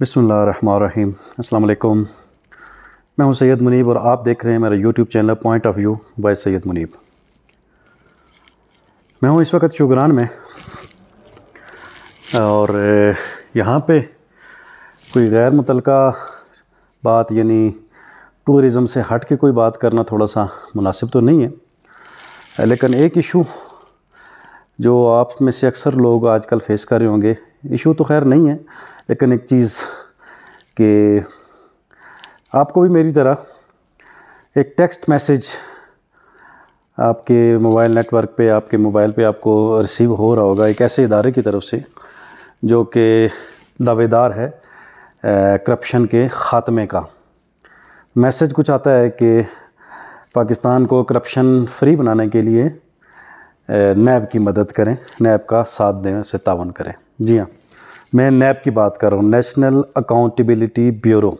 बिसमीम अल्लाम मैं हूं सैयद मुनीब और आप देख रहे हैं मेरा YouTube channel point of view by Syed Muneeb मैं हूं इस वक्त शुगरान में और यहाँ पे कोई गैर मुतल बात यानी टूरिज़म से हट के कोई बात करना थोड़ा सा मुनासिब तो नहीं है लेकिन एक इशू जो आप में से अक्सर लोग आजकल फेस कर रहे होंगे इशू तो खैर नहीं है लेकिन एक चीज़ कि आपको भी मेरी तरह एक टेक्स्ट मैसेज आपके मोबाइल नेटवर्क पे आपके मोबाइल पे आपको रिसीव हो रहा होगा एक ऐसे इदारे की तरफ से जो कि दावेदार है करप्शन के ख़ात्मे का मैसेज कुछ आता है कि पाकिस्तान को करप्शन फ्री बनाने के लिए नैब की मदद करें नैब का साथ दें उसे तावन करें जी हाँ मैं नैब की बात कर रहा हूँ नेशनल अकाउंटेबिलिटी ब्यूरो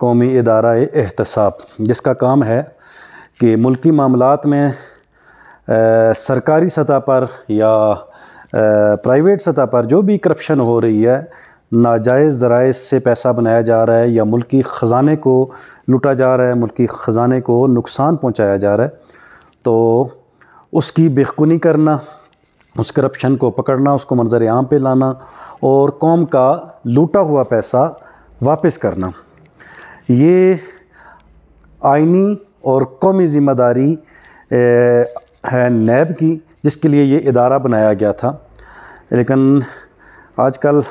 कौमी इदारा एहतसाब जिसका काम है कि मुल्की मामला में आ, सरकारी सतह पर या आ, प्राइवेट सतह पर जो भी करप्शन हो रही है नाजायज़ ज़राए से पैसा बनाया जा रहा है या मुल्की ख़जाने को लूटा जा रहा है मुल्की ख़जाने को नुकसान पहुँचाया जा रहा है तो उसकी बेखुनी करना उस करप्शन को पकड़ना उसको मंजर आम पे लाना और कौम का लूटा हुआ पैसा वापस करना ये आइनी और कौमी ज़िम्मेदारी है नैब की जिसके लिए ये इदारा बनाया गया था लेकिन आजकल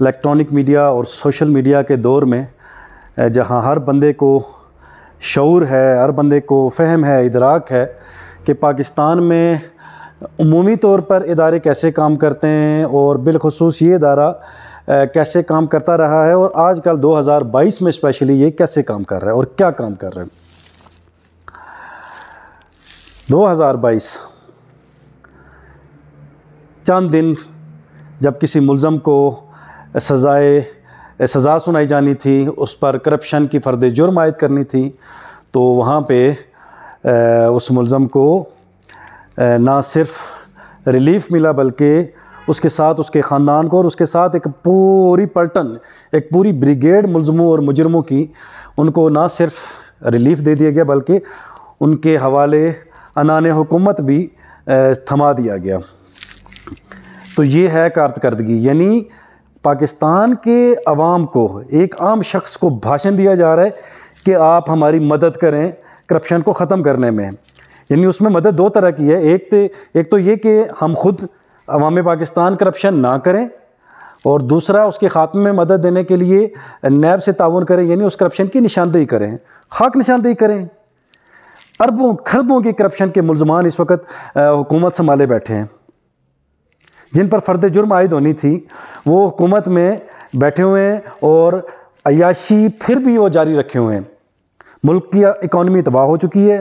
इलेक्ट्रॉनिक मीडिया और सोशल मीडिया के दौर में जहाँ हर बंदे को शौर है हर बंदे को फहम है इदराक है कि पाकिस्तान में अमूमी तौर पर इदारे कैसे काम करते हैं और बिलखसूस ये इदारा कैसे काम करता रहा है और आज कल दो हज़ार बाईस में स्पेशली ये कैसे काम कर रहा है और क्या काम कर रहे हैं बाईस चंद दिन जब किसी मुलम को सज़ाए सज़ा सुनाई जानी थी उस पर करप्शन की फ़र्द जुर्म आयद करनी थी तो वहाँ पे उस मुलम को ना सिर्फ रिलीफ मिला बल्कि उसके साथ उसके ख़ानदान को और उसके साथ एक पूरी पलटन एक पूरी ब्रिगेड मुलजमों और मुजरमों की उनको ना सिर्फ रिलीफ दे दिया गया बल्कि उनके हवाले अनान हुकूमत भी थमा दिया गया तो ये है कारदगी यानी पाकिस्तान के अवाम को एक आम शख्स को भाषण दिया जा रहा है कि आप हमारी मदद करें करप्शन को ख़त्म करने में यानी उसमें मदद दो तरह की है एक तो एक तो ये कि हम खुद अवाम पाकिस्तान करप्शन ना करें और दूसरा उसके ख़ात्मे में मदद देने के लिए नैब से ताउन करें यानी उस करप्शन की निशानदेही करें खाक निशानदेही करें अरबों खरबों के करप्शन के मुलजमान इस वक्त हुकूमत संभाले बैठे हैं जिन पर फ़र्द जुर्म आयद होनी थी वो हुकूमत में बैठे हुए हैं और अयाशी फिर भी वो जारी रखे हुए हैं मुल्क की इकॉनमी तबाह हो चुकी है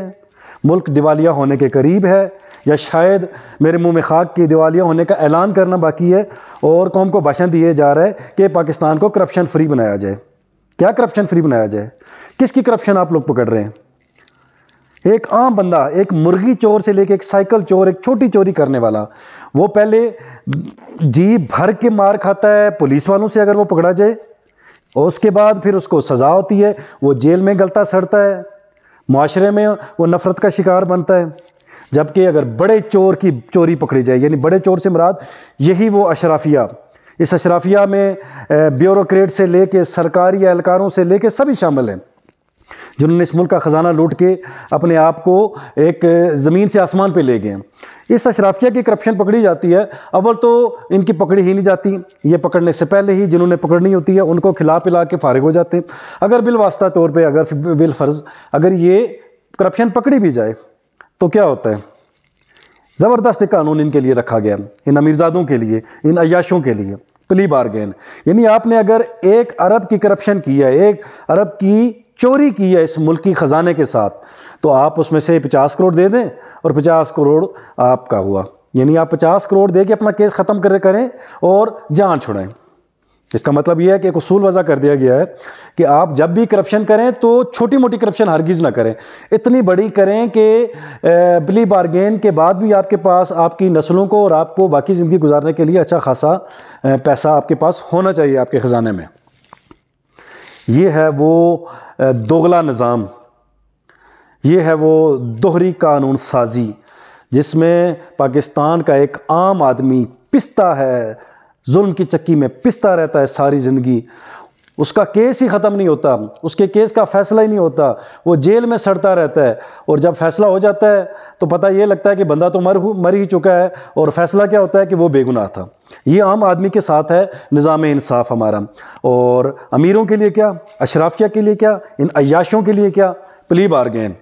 मुल्क दिवालिया होने के करीब है या शायद मेरे मुंह में खाक की दिवालिया होने का ऐलान करना बाकी है और कौम को भाषण दिए जा रहा है कि पाकिस्तान को करप्शन फ्री बनाया जाए क्या करप्शन फ्री बनाया जाए किसकी करप्शन आप लोग पकड़ रहे हैं एक आम बंदा एक मुर्गी चोर से लेके एक साइकिल चोर एक छोटी चोरी करने वाला वो पहले जी भर के मार खाता है पुलिस वालों से अगर वो पकड़ा जाए और उसके बाद फिर उसको सज़ा होती है वो जेल में गलता सड़ता है माशरे में वो नफ़रत का शिकार बनता है जबकि अगर बड़े चोर की चोरी पकड़ी जाए यानी बड़े चोर से मराद यही वो अशराफिया इस अशराफिया में ब्यूरोक्रेट से लेके सरकारी एहलकारों से लेके सभी शामिल हैं जिन्होंने इस मुल्क का ख़जाना लूट के अपने आप को एक ज़मीन से आसमान पे ले गए इस अशराफिया की करप्शन पकड़ी जाती है अव्वल तो इनकी पकड़ी ही नहीं जाती ये पकड़ने से पहले ही जिन्होंने पकड़नी होती है उनको खिला पिला के फारिग हो जाते हैं अगर बिलवास्ता तौर पर अगर बिलफर्ज अगर ये करप्शन पकड़ी भी जाए तो क्या होता है ज़बरदस्त कानून इनके लिए रखा गया इन अमीरजादों के लिए इन अयाशों के लिए प्ली बारगेन यानी आपने अगर एक अरब की करप्शन की है एक अरब की चोरी की है इस मुल्क की ख़जाने के साथ तो आप उसमें से पचास करोड़ दे दें और पचास करोड़ आपका हुआ यानी आप पचास करोड़ दे के अपना केस ख़त्म कर करें और जान छुड़ाएं इसका मतलब यह है कि एक उसूल वजह कर दिया गया है कि आप जब भी करप्शन करें तो छोटी मोटी करप्शन हरगिज़ ना करें इतनी बड़ी करें कि बिली बारगेन के बाद भी आपके पास आपकी नस्लों को और आपको बाकी ज़िंदगी गुजारने के लिए अच्छा खासा पैसा आपके पास होना चाहिए आपके ख़जाने में ये है वो दोगला निज़ाम ये है वो दोहरी कानून साजी जिसमें पाकिस्तान का एक आम आदमी पिसता है जुल्म की चक्की में पिसता रहता है सारी ज़िंदगी उसका केस ही ख़त्म नहीं होता उसके केस का फैसला ही नहीं होता वो जेल में सड़ता रहता है और जब फैसला हो जाता है तो पता ये लगता है कि बंदा तो मर मर ही चुका है और फैसला क्या होता है कि वो बेगुनाह था ये आम आदमी के साथ है निज़ाम इंसाफ हमारा और अमीरों के लिए क्या अशराफिया के लिए क्या इन अयाशों के लिए क्या प्ली बारगेन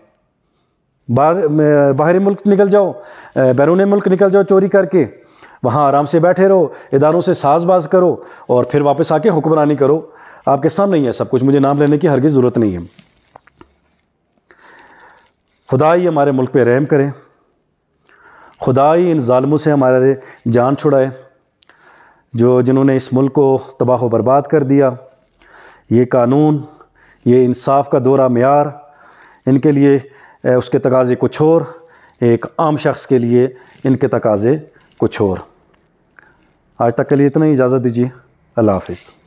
बाहर बाहरी मुल्क निकल जाओ बैरून मुल्क निकल जाओ चोरी करके वहाँ आराम से बैठे रहो इदारों से साज बाज करो और फिर वापस आके हुक्मरानी करो आपके सामने ही है सब कुछ मुझे नाम लेने की हरगिज़ ज़रूरत नहीं है खुदाई हमारे मुल्क पे रहम करें खुदाई इन ालमों से हमारे जान छुड़ाए जो जिन्होंने इस मुल्क को तबाह बर्बाद कर दिया ये कानून ये इंसाफ का दौरा मैार इनके लिए उसके तकाजे कुछ और एक आम शख्स के लिए इनके तकाजे कुछ और आज तक के लिए इतना ही इजाज़त दीजिए अल्लाह हाफिज़